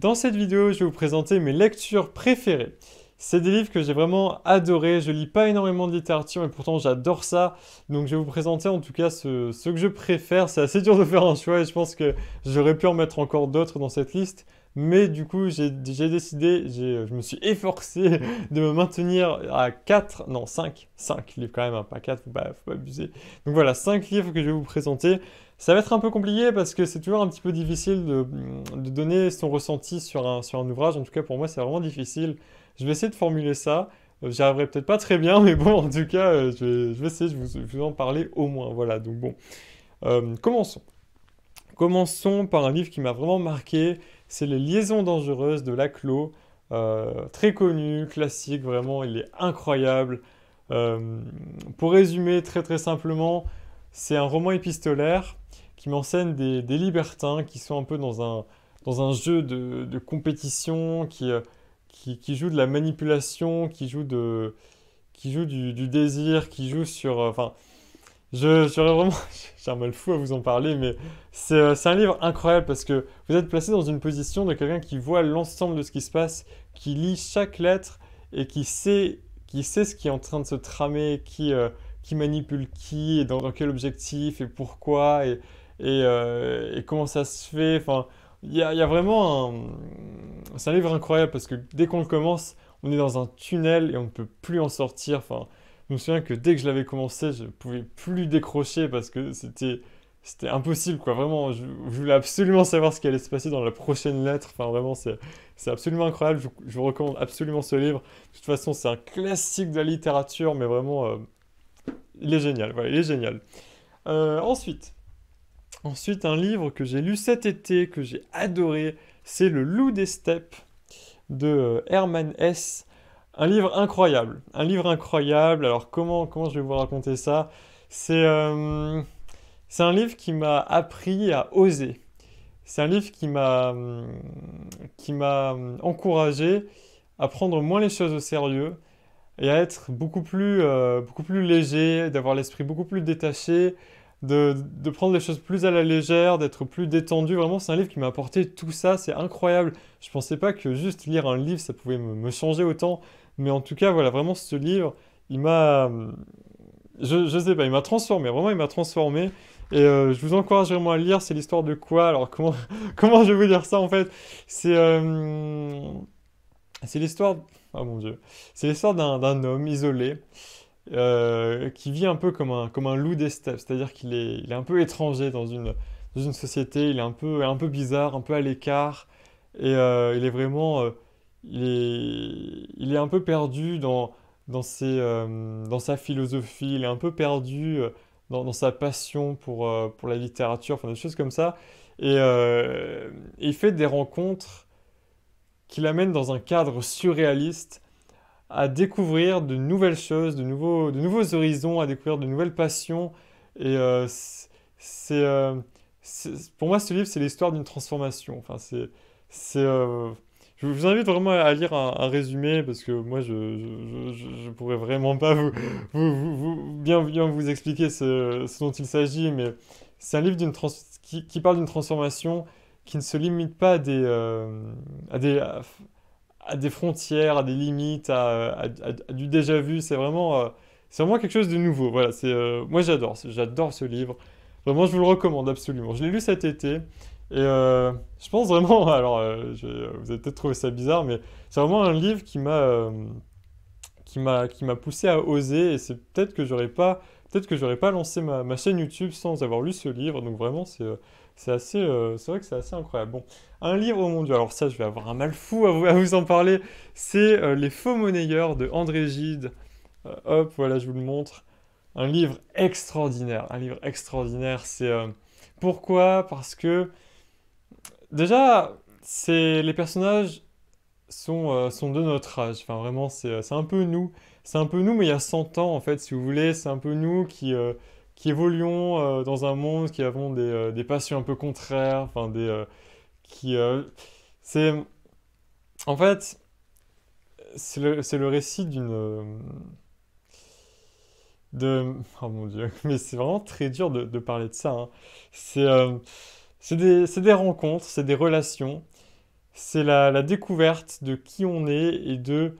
Dans cette vidéo, je vais vous présenter mes lectures préférées. C'est des livres que j'ai vraiment adorés, je lis pas énormément de littérature mais pourtant j'adore ça. Donc je vais vous présenter en tout cas ce, que je préfère. C'est assez dur de faire un choix et je pense que j'aurais pu en mettre encore d'autres dans cette liste. Mais du coup, j'ai décidé, je me suis efforcé de me maintenir à 4, non 5, 5 livres quand même, hein, pas 4, faut pas, faut pas abuser. Donc voilà, 5 livres que je vais vous présenter. Ça va être un peu compliqué parce que c'est toujours un petit peu difficile de, donner son ressenti sur un, sur un ouvrage. En tout cas, pour moi, c'est vraiment difficile. Je vais essayer de formuler ça. Euh, j'y arriverai peut-être pas très bien, mais bon, en tout cas, euh, je vais, je vais essayer de vous, en parler au moins. Voilà, donc bon. Euh, commençons. Commençons par un livre qui m'a vraiment marqué. C'est Les Liaisons dangereuses de Laclos. très connu, classique, vraiment, il est incroyable. pour résumer très très simplement, c'est un roman épistolaire qui m'enseigne des, libertins qui sont un peu dans un, dans un jeu de, compétition, qui, euh, qui, joue de la manipulation, qui joue, de, qui joue du, désir, qui joue sur... Euh, enfin, je, j'aurais vraiment... J'ai un mal fou à vous en parler, mais c'est, euh, c'est un livre incroyable parce que vous êtes placé dans une position de quelqu'un qui voit l'ensemble de ce qui se passe, qui lit chaque lettre et qui sait, qui sait ce qui est en train de se tramer, qui qui manipule qui et dans, quel objectif et pourquoi et, et, euh, comment ça se fait. Enfin, il y, a, vraiment un... C'est un livre incroyable parce que dès qu'on le commence, on est dans un tunnel et on ne peut plus en sortir. Enfin, je me souviens que dès que je l'avais commencé, je ne pouvais plus décrocher parce que c'était... C'était impossible, quoi. Vraiment, je, voulais absolument savoir ce qui allait se passer dans la prochaine lettre. Enfin, vraiment, c'est absolument incroyable. Je, vous recommande absolument ce livre. De toute façon, c'est un classique de la littérature, mais vraiment, euh, il est génial, voilà, il est génial. Euh, ensuite, ensuite, un livre que j'ai lu cet été, que j'ai adoré, c'est Le Loup des Steppes de euh, Herman S. Un livre incroyable, un livre incroyable. Alors comment, comment je vais vous raconter ça euh, C'est un livre qui m'a appris à oser. C'est un livre qui m'a qui m'a encouragé à prendre moins les choses au sérieux et à être beaucoup plus, euh, beaucoup plus léger, d'avoir l'esprit beaucoup plus détaché, de, de, prendre les choses plus à la légère, d'être plus détendu. Vraiment, c'est un livre qui m'a apporté tout ça, c'est incroyable. Je ne pensais pas que juste lire un livre, ça pouvait me, changer autant. Mais en tout cas, voilà, vraiment, ce livre, il m'a... Hum, je, je sais pas, il m'a transformé, vraiment, il m'a transformé. Et euh, je vous encourage vraiment à lire, c'est l'histoire de quoi Alors, comment, comment je vais vous dire ça, en fait C'est... Euh, hum, c'est l'histoire... Ah mon Dieu. C'est l'histoire d'un homme isolé euh, qui vit un peu comme un, loup des steppes, c'est-à-dire qu'il est, un peu étranger dans une, société, il est un peu, bizarre, un peu à l'écart, et euh, il est vraiment... Euh, il, est, un peu perdu dans, sa philosophie, il est un peu perdu dans, sa passion pour, la littérature, enfin des choses comme ça, et il fait des rencontres qui l'amène dans un cadre surréaliste à découvrir de nouvelles choses, de nouveaux, de nouveaux horizons, à découvrir de nouvelles passions. Et euh, euh, c'est, pour moi, ce livre, c'est l'histoire d'une transformation. Enfin, c'est, euh, je vous invite vraiment à lire un, résumé parce que moi, je ne pourrais vraiment pas vous, vous, vous, bien, bien vous expliquer ce, dont il s'agit, mais c'est un livre qui parle d'une transformation qui ne se limite pas à des, euh, à des, à des frontières, à des limites, à, du déjà vu. C'est vraiment, euh, c'est vraiment quelque chose de nouveau. Voilà, c'est, euh, moi j'adore, j'adore ce livre. Vraiment, je vous le recommande absolument. Je l'ai lu cet été. Et je pense vraiment, alors vous avez peut-être trouvé ça bizarre, mais c'est vraiment un livre qui m'a, qui m'a, poussé à oser. Et c'est peut-être que j'aurais pas, peut-être que j'aurais pas lancé ma, chaîne YouTube sans avoir lu ce livre. Donc vraiment, c'est c'est assez, euh, c'est vrai que c'est assez incroyable. Bon, un livre, oh mon dieu, alors ça, je vais avoir un mal fou à vous, en parler. C'est euh, Les faux monnayeurs de André Gide. Euh, hop, voilà, je vous le montre. Un livre extraordinaire. Un livre extraordinaire. C'est pourquoi Parce que déjà, c'est les personnages sont, sont de notre âge. Enfin, vraiment, c'est un peu nous. C'est un peu nous, mais il y a 100 ans, en fait, si vous voulez. C'est un peu nous qui qui évoluons euh, dans un monde, qui avons euh, des, passions un peu contraires, enfin des... Euh, qui... c'est... En fait, c'est le, le, récit d'une... de... Oh mon dieu, mais c'est vraiment très dur de, de parler de ça. Hein. C'est... c'est des, des, rencontres, c'est des relations, c'est la, la, découverte de qui on est et de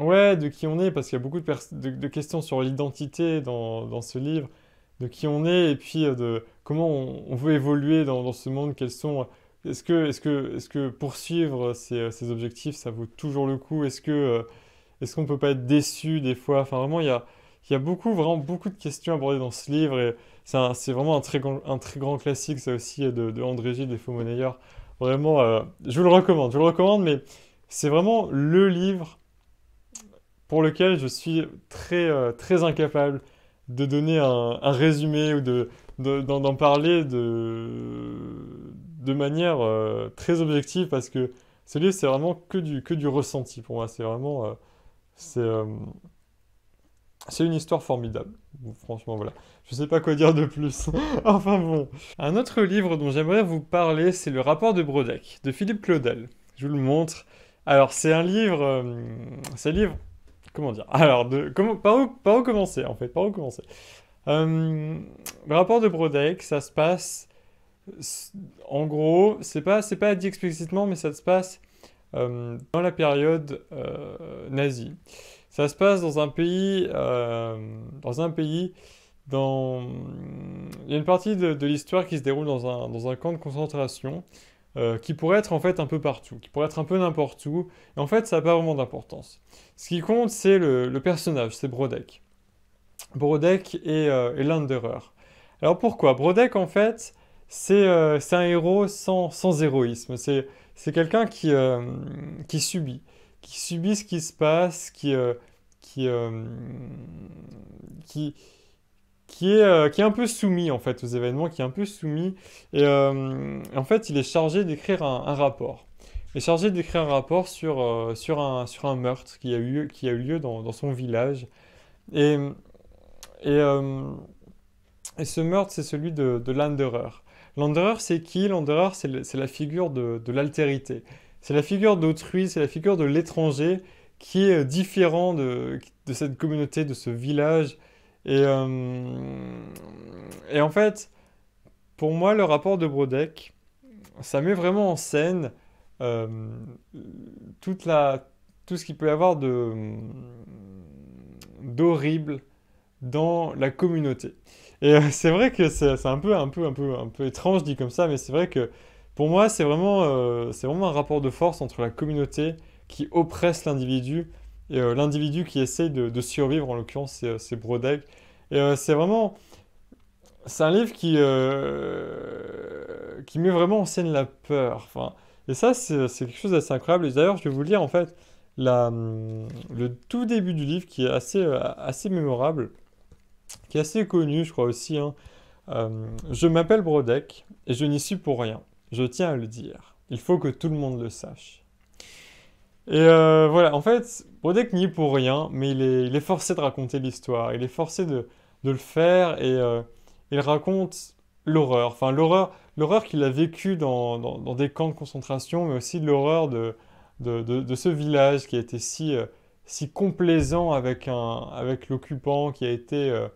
Ouais, de qui on est, parce qu'il y a beaucoup de, questions sur l'identité dans, ce livre, de qui on est et puis euh, de comment on, veut évoluer dans, ce monde, quels sont... Euh, est-ce que, est -ce que, est -ce que poursuivre euh, ces, objectifs, ça vaut toujours le coup Est-ce que est-ce qu'on peut pas être déçu des fois Enfin, vraiment, il y a, beaucoup, vraiment beaucoup de questions abordées dans ce livre. Et c'est, vraiment un très, grand classique, ça aussi, de, André Gide et Faux monnayeurs. Vraiment, je vous le recommande, je vous le recommande, mais c'est vraiment le livre pour lequel je suis très, euh, très incapable de donner un, résumé ou d'en, parler de, de manière euh, très objective parce que ce livre, c'est vraiment que du, que du ressenti pour moi. C'est vraiment. Euh, c'est, une histoire formidable. Franchement, voilà. Je sais pas quoi dire de plus. enfin bon. Un autre livre dont j'aimerais vous parler, c'est Le rapport de Brodeck, de Philippe Claudel. Je vous le montre. Alors, c'est un livre. c'est un livre comment dire Alors, comment, par, où, commencer en fait Par où commencer euh, Le rapport de Brodeck, ça se passe. En gros, c'est pas, pas dit explicitement, mais ça se passe euh, dans la période euh, nazie. Ça se passe dans un pays. dans un pays. Dans... Il y a une partie de, l'histoire qui se déroule dans un camp de concentration euh, qui pourrait être en fait un peu partout, qui pourrait être un peu n'importe où, et en fait ça n'a pas vraiment d'importance. Ce qui compte c'est le, personnage, c'est Brodeck. Brodeck euh, est l'un d'erreurs. Alors pourquoi Brodeck en fait euh, c'est un héros sans, sans héroïsme, c'est quelqu'un qui, qui subit, qui subit ce qui se passe, qui... qui, qui qui est, euh, qui est un peu soumis en fait aux événements, qui est un peu soumis. Et euh, en fait, il est chargé d'écrire un, rapport. Il est chargé d'écrire un rapport sur, euh, sur, un, sur un meurtre qui a eu, qui a eu lieu dans, dans son village. Et, et, et ce meurtre, c'est celui de, de Landerer. Landerer, c'est qui Landerer, c'est la figure de, de l'altérité. C'est la figure d'autrui, c'est la figure de l'étranger qui est différent de, de cette communauté, de ce village, et, euh, et, en fait, pour moi, le rapport de Brodeck, ça met vraiment en scène euh, toute la, tout ce qu'il peut y avoir d'horrible dans la communauté. Et euh, c'est vrai que c'est un peu, un, peu, un, peu, un peu étrange dit comme ça, mais c'est vrai que pour moi, c'est vraiment, vraiment un rapport de force entre la communauté qui oppresse l'individu et euh, l'individu qui essaye de, survivre, en l'occurrence c'est euh, Brodeck. Et euh, c'est vraiment... C'est un livre qui, qui met vraiment en scène la peur. et ça, c'est quelque chose d'assez incroyable. Et d'ailleurs, je vais vous lire en fait hum, le tout début du livre qui est assez, mémorable, qui est assez connu, je crois aussi. Hein. Hum, je m'appelle Brodeck et je n'y suis pour rien. Je tiens à le dire. Il faut que tout le monde le sache. Et euh, voilà, en fait, Brodeck n'y est pour rien, mais il est, forcé de raconter l'histoire, il est forcé de, le faire, et euh, il raconte l'horreur, enfin l'horreur, l'horreur qu'il a vécue dans, des camps de concentration, mais aussi l'horreur de, de, ce village qui a été si, euh, complaisant avec, avec l'occupant, qui a été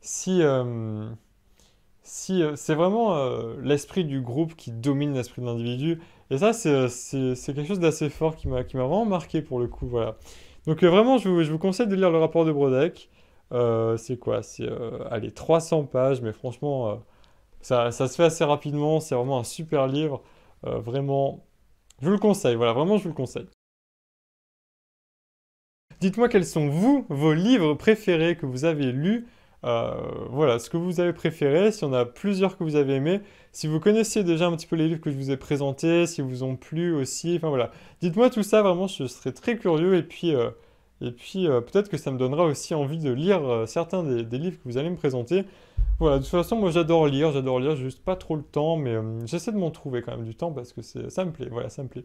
si si euh, c'est vraiment euh, l'esprit du groupe qui domine l'esprit de l'individu. Et ça, c'est euh, quelque chose d'assez fort qui m'a vraiment marqué pour le coup. Voilà. Donc vraiment, je vous, conseille de lire le rapport de Brodeck. c'est quoi C'est allez 300 pages, mais franchement, ça, ça, se fait assez rapidement. C'est vraiment un super livre. vraiment, je vous le conseille. Voilà, vraiment, je vous le conseille. Dites-moi quels sont vous vos livres préférés que vous avez lus euh, voilà, ce que vous avez préféré, s'il y en a plusieurs que vous avez aimé, si vous connaissiez déjà un petit peu les livres que je vous ai présentés, si vous ont plu aussi, enfin voilà. Dites-moi tout ça, vraiment, je serais très curieux et puis, euh, et puis euh, peut-être que ça me donnera aussi envie de lire certains des, des, livres que vous allez me présenter. Voilà, de toute façon, moi j'adore lire, j'adore lire, juste pas trop le temps, mais j'essaie de m'en trouver quand même du temps parce que ça me plaît, voilà, ça me plaît.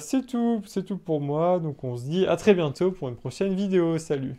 c'est tout, c'est tout pour moi, donc on se dit à très bientôt pour une prochaine vidéo, salut